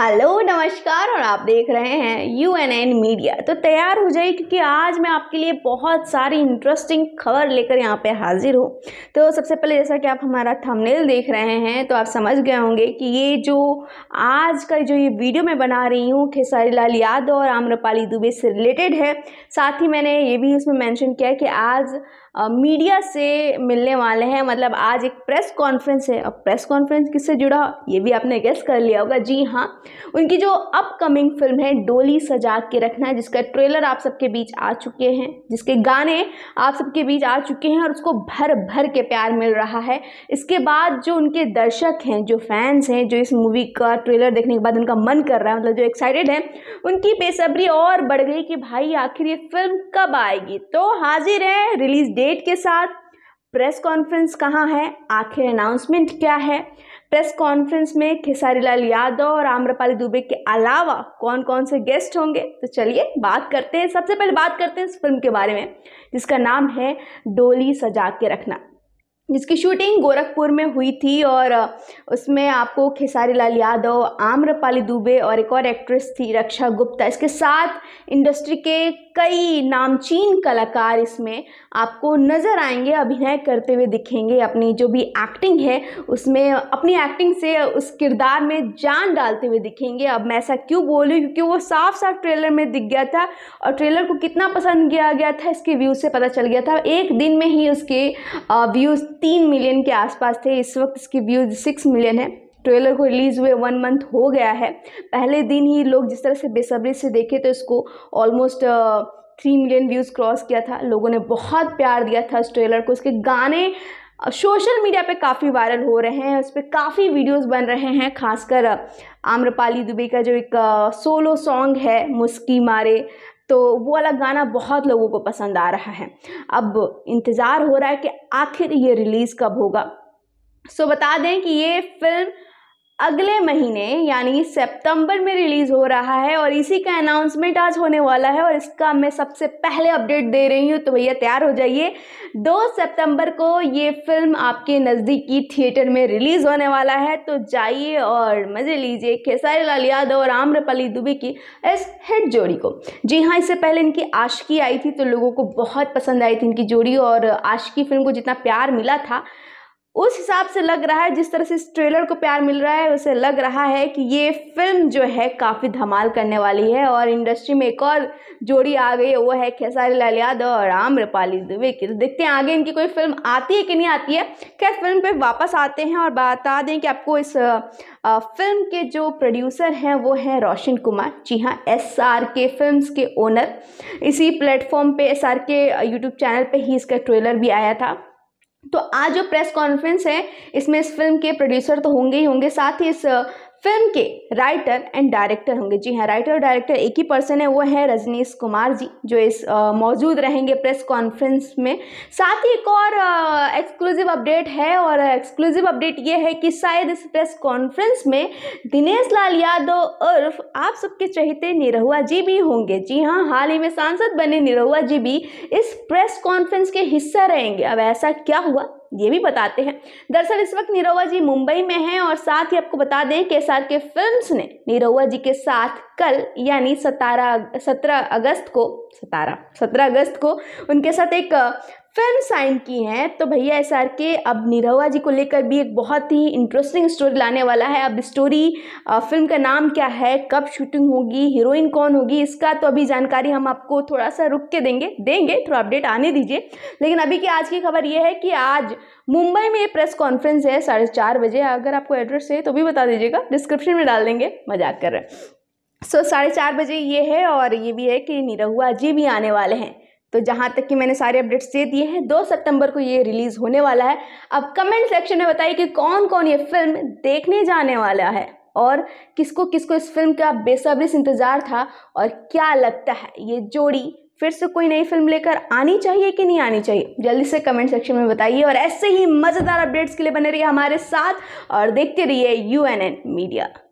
hello नमस्कार और आप देख रहे हैं यू एन एन मीडिया तो तैयार हो जाइए क्योंकि आज मैं आपके लिए बहुत सारी इंटरेस्टिंग खबर लेकर यहाँ पे हाजिर हूँ तो सबसे पहले जैसा कि आप हमारा थंबनेल देख रहे हैं तो आप समझ गए होंगे कि ये जो आज का जो ये वीडियो मैं बना रही हूँ खेसारी लाल यादव और आम्रपाली दुबे से रिलेटेड है साथ ही मैंने ये भी इसमें मैंशन किया कि आज मीडिया से मिलने वाले हैं मतलब आज एक प्रेस कॉन्फ्रेंस है अब प्रेस कॉन्फ्रेंस किससे जुड़ा ये भी आपने गेस कर लिया होगा जी हाँ उनकी जो अपकमिंग फिल्म है डोली सजा के रखना है जिसका ट्रेलर आप सबके बीच आ चुके हैं जिसके गाने आप सबके बीच आ चुके हैं और उसको भर भर के प्यार मिल रहा है इसके बाद जो उनके दर्शक हैं जो फैंस हैं जो इस मूवी का ट्रेलर देखने के बाद उनका मन कर रहा है मतलब जो एक्साइटेड है उनकी बेसब्री और बढ़ गई कि भाई आखिर ये फिल्म कब आएगी तो हाजिर है रिलीज डेट डेट के साथ प्रेस कॉन्फ्रेंस कहाँ है आखिर अनाउंसमेंट क्या है प्रेस कॉन्फ्रेंस में खेसारी लाल यादव और आम्रपाली दुबे के अलावा कौन कौन से गेस्ट होंगे तो चलिए बात करते हैं सबसे पहले बात करते हैं इस फिल्म के बारे में जिसका नाम है डोली सजा के रखना जिसकी शूटिंग गोरखपुर में हुई थी और उसमें आपको खेसारी लाल यादव आम्रपाली दुबे और एक और एक्ट्रेस थी रक्षा गुप्ता इसके साथ इंडस्ट्री के कई नामचीन कलाकार इसमें आपको नज़र आएंगे अभिनय करते हुए दिखेंगे अपनी जो भी एक्टिंग है उसमें अपनी एक्टिंग से उस किरदार में जान डालते हुए दिखेंगे अब मैं ऐसा क्यों बोलूँ क्योंकि वो साफ साफ ट्रेलर में दिख गया था और ट्रेलर को कितना पसंद किया गया था इसके व्यूज़ से पता चल गया था एक दिन में ही उसके व्यूज़ तीन मिलियन के आसपास थे इस वक्त इसकी व्यूज सिक्स मिलियन है ट्रेलर को रिलीज़ हुए वन मंथ हो गया है पहले दिन ही लोग जिस तरह से बेसब्री से देखे तो इसको almost three million views cross किया था लोगों ने बहुत प्यार दिया था उस ट्रेलर को उसके गाने सोशल मीडिया पे काफ़ी वायरल हो रहे हैं उस पर काफ़ी वीडियोस बन रहे हैं खासकर आम्रपाली दुबे का जो एक सोलो सॉन्ग है मुस्की मारे तो वो वाला गाना बहुत लोगों को पसंद आ रहा है अब इंतज़ार हो रहा है कि आखिर ये रिलीज़ कब होगा सो बता दें कि ये फिल्म अगले महीने यानी सितंबर में रिलीज़ हो रहा है और इसी का अनाउंसमेंट आज होने वाला है और इसका मैं सबसे पहले अपडेट दे रही हूँ तो भैया तैयार हो जाइए दो सितंबर को ये फिल्म आपके नज़दीकी थिएटर में रिलीज़ होने वाला है तो जाइए और मज़े लीजिए खेसारी लाल यादव और आम्रपली दुबे की इस हिट जोड़ी को जी हाँ इससे पहले इनकी आशकी आई थी तो लोगों को बहुत पसंद आई थी इनकी जोड़ी और आशकी फिल्म को जितना प्यार मिला था उस हिसाब से लग रहा है जिस तरह से इस ट्रेलर को प्यार मिल रहा है उसे लग रहा है कि ये फिल्म जो है काफ़ी धमाल करने वाली है और इंडस्ट्री में एक और जोड़ी आ गई है वो है खेसारी लाल यादव और आम्रपाली दुबे की तो देखते हैं आगे इनकी कोई फिल्म आती है कि नहीं आती है खैर फिल्म पर वापस आते हैं और बता दें कि आपको इस फिल्म के जो प्रोड्यूसर हैं वो हैं रोशन कुमार जी हाँ एस आर के फिल्म के ओनर इसी प्लेटफॉर्म पर S R K YouTube channel पर ही इसका ट्रेलर भी आया था तो आज जो प्रेस कॉन्फ्रेंस है इसमें इस फिल्म के प्रोड्यूसर तो होंगे ही होंगे साथ ही इस फिल्म के राइटर एंड डायरेक्टर होंगे जी हाँ राइटर और डायरेक्टर एक ही पर्सन है वो है रजनीश कुमार जी जो इस मौजूद रहेंगे प्रेस कॉन्फ्रेंस में साथ ही एक और एक्सक्लूसिव अपडेट है और एक्सक्लूसिव अपडेट ये है कि शायद इस प्रेस कॉन्फ्रेंस में दिनेश लाल यादव उर्फ आप सबके चहेते निरहुआ जी भी होंगे जी हाँ हाल ही में सांसद बने निरहुआ जी भी इस प्रेस कॉन्फ्रेंस के हिस्सा रहेंगे अब ऐसा क्या हुआ ये भी बताते हैं दरअसल इस वक्त निरहुआ जी मुंबई में हैं और साथ ही आपको बता दें के एस के फिल्म्स ने निरहुआ जी के साथ कल यानी सतारा सत्रह अगस्त को सतारा सत्रह अगस्त को उनके साथ एक फिल्म साइन की हैं तो भैया एस आर के अब निरहुआ जी को लेकर भी एक बहुत ही इंटरेस्टिंग स्टोरी लाने वाला है अब स्टोरी फिल्म का नाम क्या है कब शूटिंग होगी हीरोइन कौन होगी इसका तो अभी जानकारी हम आपको थोड़ा सा रुक के देंगे देंगे थोड़ा अपडेट आने दीजिए लेकिन अभी की आज की खबर ये है कि आज मुंबई में प्रेस कॉन्फ्रेंस है साढ़े चार बजे अगर आपको एड्रेस है तो भी बता दीजिएगा डिस्क्रिप्शन में डाल देंगे मजाक कर रहे हैं सो साढ़े चार बजे ये है और ये भी है कि निरहुआ जी भी आने वाले हैं तो जहाँ तक कि मैंने सारे अपडेट्स दे दिए हैं दो सितंबर को ये रिलीज़ होने वाला है अब कमेंट सेक्शन में बताइए कि कौन कौन ये फिल्म देखने जाने वाला है और किसको किसको इस फिल्म का बेसब्री से इंतज़ार था और क्या लगता है ये जोड़ी फिर से कोई नई फिल्म लेकर आनी चाहिए कि नहीं आनी चाहिए जल्दी से कमेंट सेक्शन में बताइए और ऐसे ही मज़ेदार अपडेट्स के लिए बने रहिए हमारे साथ और देखते रहिए यू मीडिया